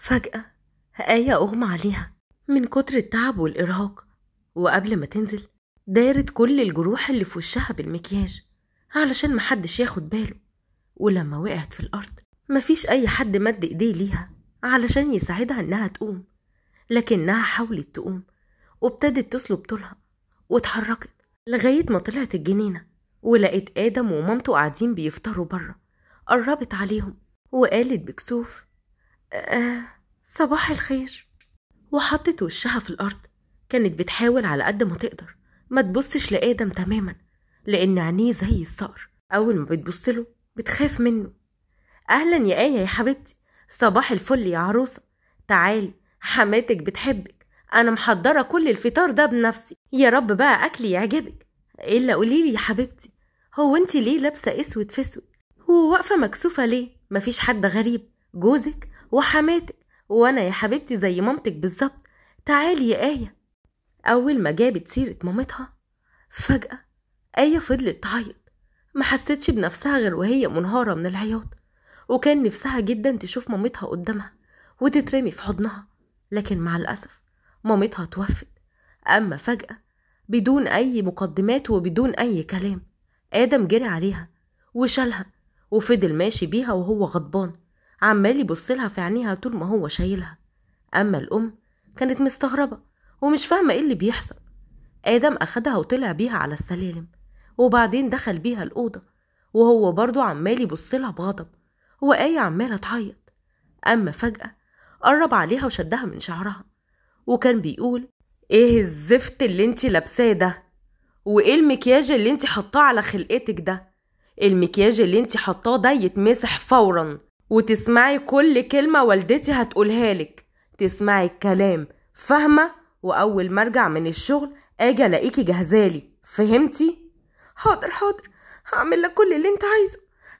فجأة آية أغمى عليها من كتر التعب والإرهاق وقبل ما تنزل دارت كل الجروح اللي في وشها بالمكياج علشان محدش ياخد باله ولما وقعت في الأرض مفيش أي حد مد إيديه ليها علشان يساعدها إنها تقوم لكنها حاولت تقوم وابتدت تسلب طولها واتحركت لغاية ما طلعت الجنينة ولقيت آدم ومامته قاعدين بيفطروا بره قربت عليهم وقالت بكسوف آه، صباح الخير وحطت وشها في الأرض كانت بتحاول على قد ما تقدر ما تبصش لآدم تماما لأن عينيه زي الصقر أول ما بتبص له بتخاف منه أهلا يا آية يا حبيبتي صباح الفل يا عروسة تعالي حماتك بتحبك أنا محضرة كل الفطار ده بنفسي يا رب بقى أكلي يعجبك إلا قوليلي يا حبيبتي هو أنت ليه لابسة أسود في أسود هو واقفة مكسوفة ليه مفيش حد غريب جوزك وحماتك وانا يا حبيبتي زي مامتك بالظبط تعالي يا آية أول ما جابت سيرة مامتها فجأة آية فضلت تعيط ما حستش بنفسها غير وهي منهارة من العياط وكان نفسها جدا تشوف مامتها قدامها وتترمي في حضنها لكن مع الأسف مامتها توفت أما فجأة بدون أي مقدمات وبدون أي كلام آدم جري عليها وشالها وفضل ماشي بيها وهو غضبان عمال يبصلها في عينيها طول ما هو شايلها أما الأم كانت مستغربة ومش فاهمة إيه اللي بيحصل آدم أخدها وطلع بيها على السلالم وبعدين دخل بيها الأوضة وهو برضه عمال يبصلها بغضب وآية عمالة تعيط أما فجأة قرب عليها وشدها من شعرها وكان بيقول ايه الزفت اللي انت لابساه ده وايه المكياج اللي انت حطاه على خلقتك ده المكياج اللي انت حطاه ده يتمسح فورا وتسمعي كل كلمة والدتي هتقولها لك تسمعي الكلام فاهمة وأول ما أرجع من الشغل أجي ألاقيكي جهزالي فهمتي؟ حاضر حاضر هعمل لك كل اللي انت عايزه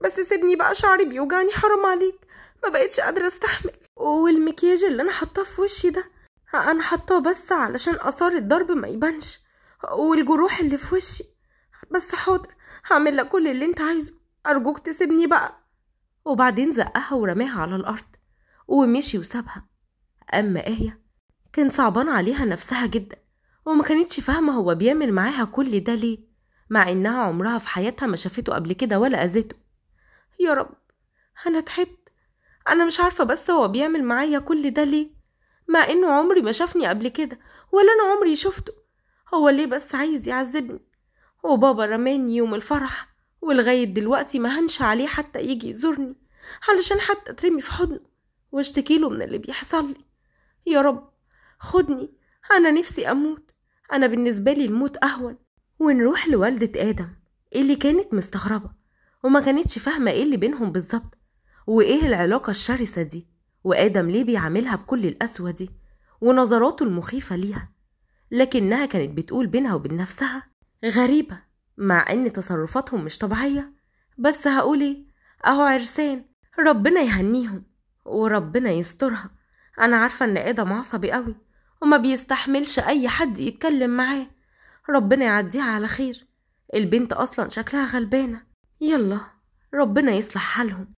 بس سيبني بقى شعري بيوجعني حرام عليك ما بقتش قادرة استحمل والمكياج اللي انا حطاه في وشي ده انا حطاه بس علشان اثار الضرب ما يبانش والجروح اللي في وشي بس حاضر هعمل لك كل اللي انت عايزه ارجوك تسيبني بقى وبعدين زقها ورماها على الأرض ومشي وسابها أما آية كان صعبان عليها نفسها جدا وما كانتش فاهمة هو بيعمل معاها كل ده ليه مع إنها عمرها في حياتها ما شافته قبل كده ولا أذته يا رب أنا تعبت أنا مش عارفة بس هو بيعمل معايا كل ده ليه مع إنه عمري ما شافني قبل كده ولا أنا عمري شفته هو ليه بس عايز يعذبني وبابا رماني يوم الفرح ولغاية دلوقتي ما هنش عليه حتى يجي يزورني علشان حتى اترمي في حضنه واشتكيله من اللي بيحصل لي يا رب خدني انا نفسي اموت انا بالنسبة لي الموت اهون ونروح لوالدة ادم اللي كانت مستغربة وما كانتش فاهمة ايه اللي بينهم بالظبط وايه العلاقة الشرسة دي وادم ليه بيعاملها بكل القسوة دي ونظراته المخيفة ليها لكنها كانت بتقول بينها وبين نفسها غريبة مع ان تصرفاتهم مش طبيعية بس هقول ايه اهو عرسان ربنا يهنيهم وربنا يسترها انا عارفة ان ادم عصبي قوي وما بيستحملش اي حد يتكلم معاه ربنا يعديها على خير البنت اصلا شكلها غلبانة يلا ربنا يصلح حالهم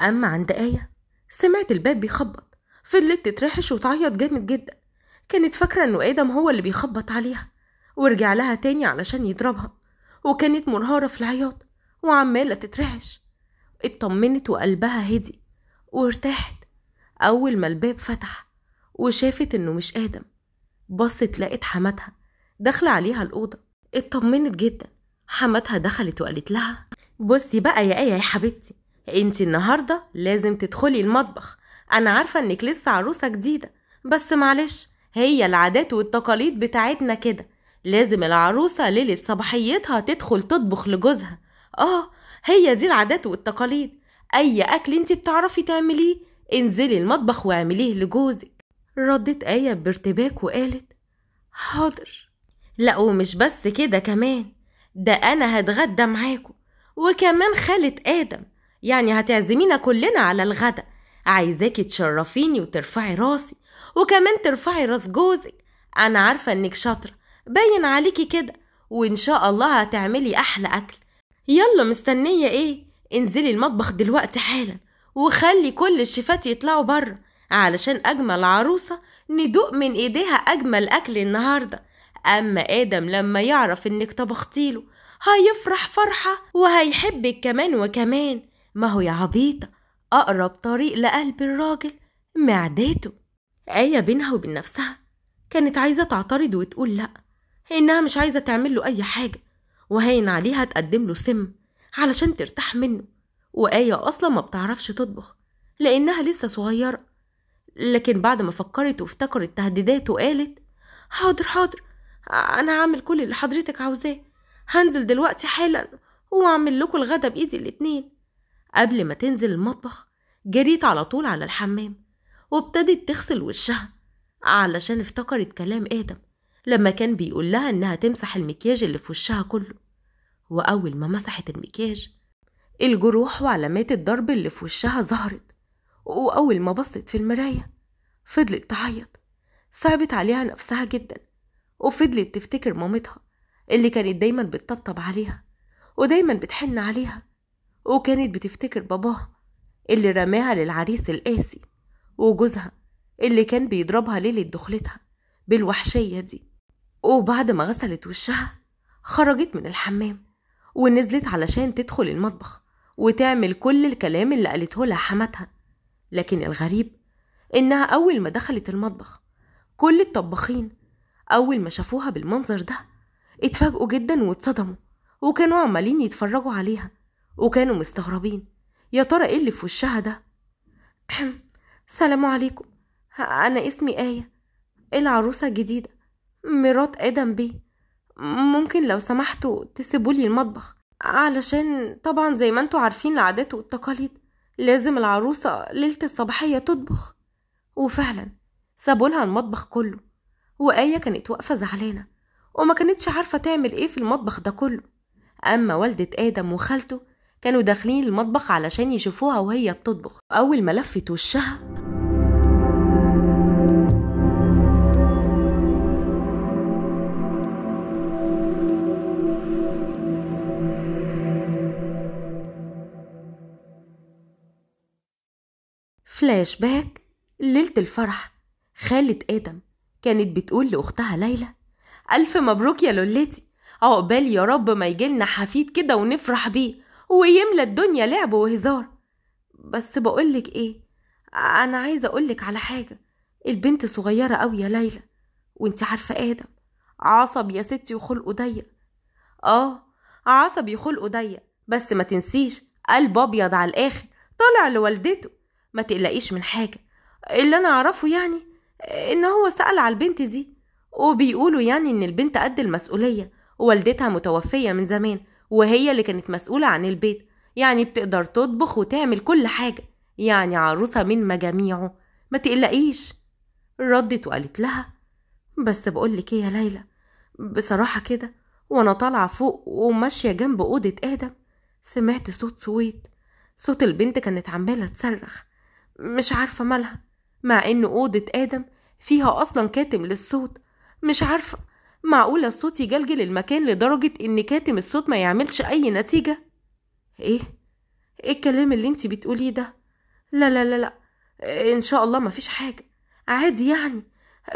اما عند ايه سمعت الباب بيخبط فضلت تترحش وتعيط جامد جدا كانت فاكرة انه ادم هو اللي بيخبط عليها ورجع لها تاني علشان يضربها وكانت منهارة في العياط وعمالة تترعش اطمنت وقلبها هدي وارتاحت أول ما الباب فتح وشافت إنه مش آدم بصت لقت حماتها داخلة عليها الأوضة اطمنت جدا حماتها دخلت وقالت لها بصي بقى يا آية يا حبيبتي انت النهاردة لازم تدخلي المطبخ أنا عارفة إنك لسه عروسة جديدة بس معلش هي العادات والتقاليد بتاعتنا كده لازم العروسة ليلة صباحيتها تدخل تطبخ لجوزها آه هي دي العادات والتقاليد أي أكل أنت بتعرفي تعمليه انزلي المطبخ واعمليه لجوزك ردت آية بارتباك وقالت حاضر لا ومش بس كده كمان ده أنا هتغدى معاكم وكمان خالة آدم يعني هتعزمينا كلنا على الغدا عايزاكي تشرفيني وترفعي راسي وكمان ترفعي راس جوزك أنا عارفة إنك شاطرة باين عليكي كده وإن شاء الله هتعملي أحلى أكل يلا مستنية إيه؟ انزلي المطبخ دلوقتي حالا وخلي كل الشيفات يطلعوا بره علشان أجمل عروسة ندوق من إيديها أجمل أكل النهاردة أما آدم لما يعرف إنك طبختيله هيفرح فرحة وهيحبك كمان وكمان ما هو يا عبيطة أقرب طريق لقلب الراجل معدته آية بينها وبين نفسها كانت عايزة تعترض وتقول لأ إنها مش عايزة تعمل له أي حاجة وهين عليها تقدم له سم علشان ترتاح منه وآية أصلا ما بتعرفش تطبخ لأنها لسه صغيرة لكن بعد ما فكرت وافتكرت تهديداته وقالت حاضر حاضر أنا هعمل كل اللي حضرتك عاوزاه هنزل دلوقتي حالا وأعمل لكم الغدا بإيدي الاتنين قبل ما تنزل المطبخ جريت على طول على الحمام وابتدت تغسل وشها علشان افتكرت كلام آدم لما كان بيقول لها إنها تمسح المكياج اللي في وشها كله وأول ما مسحت المكياج الجروح وعلامات الضرب اللي في وشها ظهرت وأول ما بصت في المراية فضلت تعيط صعبت عليها نفسها جدا وفضلت تفتكر مامتها اللي كانت دايما بتطبطب عليها ودايما بتحن عليها وكانت بتفتكر باباها اللي رماها للعريس القاسي وجوزها اللي كان بيضربها ليلة دخلتها بالوحشية دي وبعد ما غسلت وشها خرجت من الحمام ونزلت علشان تدخل المطبخ وتعمل كل الكلام اللي قالته لها حماتها لكن الغريب إنها أول ما دخلت المطبخ كل الطباخين أول ما شافوها بالمنظر ده اتفاجئوا جدا واتصدموا وكانوا عمالين يتفرجوا عليها وكانوا مستغربين يا ترى ايه اللي في وشها ده سلام عليكم انا اسمي ايه العروسه الجديده مرات آدم بيه ممكن لو سمحتوا تسيبولي المطبخ علشان طبعا زي ما انتوا عارفين العادات والتقاليد لازم العروسة ليلة الصباحية تطبخ وفعلا سابولها المطبخ كله وآية كانت واقفة زعلانة وما كانتش عارفة تعمل ايه في المطبخ ده كله أما والدة آدم وخالته كانوا داخلين المطبخ علشان يشوفوها وهي بتطبخ أول ما لفت وشها فلاش باك ليلة الفرح خالة آدم كانت بتقول لأختها ليلى ألف مبروك يا لولتي عقبال يا رب ما يجيلنا حفيد كده ونفرح بيه ويملى الدنيا لعب وهزار بس بقولك ايه انا عايزه اقولك على حاجه البنت صغيره أوي يا ليلى وانت عارفه ادم عصب يا ستي وخلقه ضيق اه عصبي خلقه ضيق بس ما تنسيش قلب ابيض على الاخر طلع لوالدته ما تقلقيش من حاجة اللي أنا أعرفه يعني إن هو سأل على البنت دي وبيقولوا يعني إن البنت قد المسؤولية ووالدتها متوفية من زمان وهي اللي كانت مسؤولة عن البيت يعني بتقدر تطبخ وتعمل كل حاجة يعني عروسة من مجاميعه ما تقلقيش ردت وقالت لها بس بقولك ايه يا ليلى بصراحة كده وانا طالعة فوق وماشية جنب أوضة آدم سمعت صوت سويت صوت البنت كانت عمالة تصرخ مش عارفة مالها مع إن أوضة آدم فيها أصلا كاتم للصوت مش عارفة معقولة الصوت يجلجل المكان لدرجة إن كاتم الصوت ما يعملش أي نتيجة إيه؟ إيه الكلام اللي أنت بتقوليه ده؟ لا لا لا لا إن شاء الله مفيش حاجة عادي يعني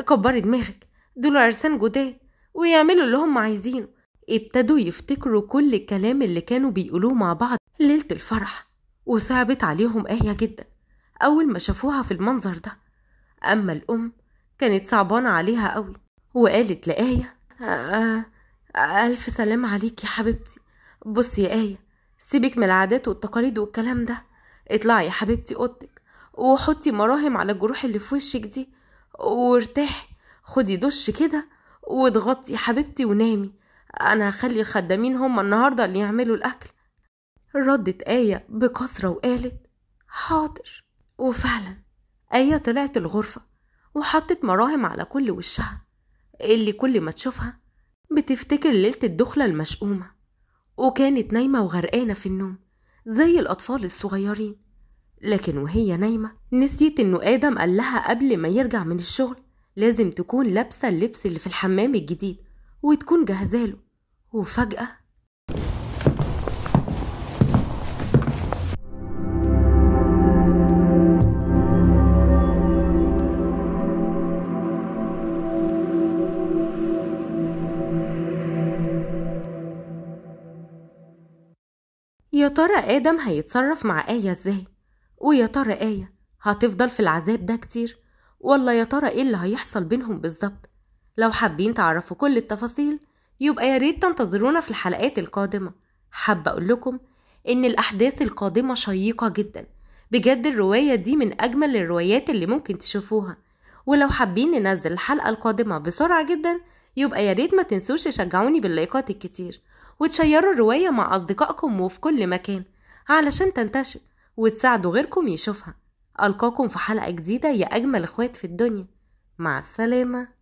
كبري دماغك دول عرسان جداد ويعملوا اللي هم عايزينه ابتدوا يفتكروا كل الكلام اللي كانوا بيقولوه مع بعض ليلة الفرح وصعبت عليهم آية جدا أول ما شافوها في المنظر ده أما الأم كانت صعبانة عليها أوي وقالت لآية آه، آه، ألف سلام عليك يا حبيبتي بصي يا آية سيبك من العادات والتقاليد والكلام ده اطلعي يا حبيبتي اوضتك وحطي مراهم على الجروح اللي في وشك دي وارتاحي خدي دش كده واتغطي يا حبيبتي ونامي انا هخلي الخدامين هما النهارده اللي يعملوا الاكل ردت آية بكسرة وقالت حاضر وفعلا آية طلعت الغرفة وحطت مراهم على كل وشها اللي كل ما تشوفها بتفتكر ليلة الدخلة المشؤومة وكانت نايمة وغرقانة في النوم زي الأطفال الصغيرين لكن وهي نايمة نسيت إنه آدم قال لها قبل ما يرجع من الشغل لازم تكون لابسة اللبس اللي في الحمام الجديد وتكون جاهزة له وفجأة يا ترى آدم هيتصرف مع آية إزاي؟ ويا ترى آية هتفضل في العذاب ده كتير؟ ولا يا ترى إيه اللي هيحصل بينهم بالظبط؟ لو حابين تعرفوا كل التفاصيل يبقى يا ريت تنتظرونا في الحلقات القادمة حابة أقول لكم إن الأحداث القادمة شيقة جدا بجد الرواية دي من أجمل الروايات اللي ممكن تشوفوها ولو حابين ننزل الحلقة القادمة بسرعة جدا يبقى يا ريت ما تنسوش تشجعوني باللايكات الكتير وتشيروا الرواية مع أصدقائكم وفي كل مكان علشان تنتشر وتساعدوا غيركم يشوفها ألقاكم في حلقة جديدة يا أجمل إخوات في الدنيا مع السلامة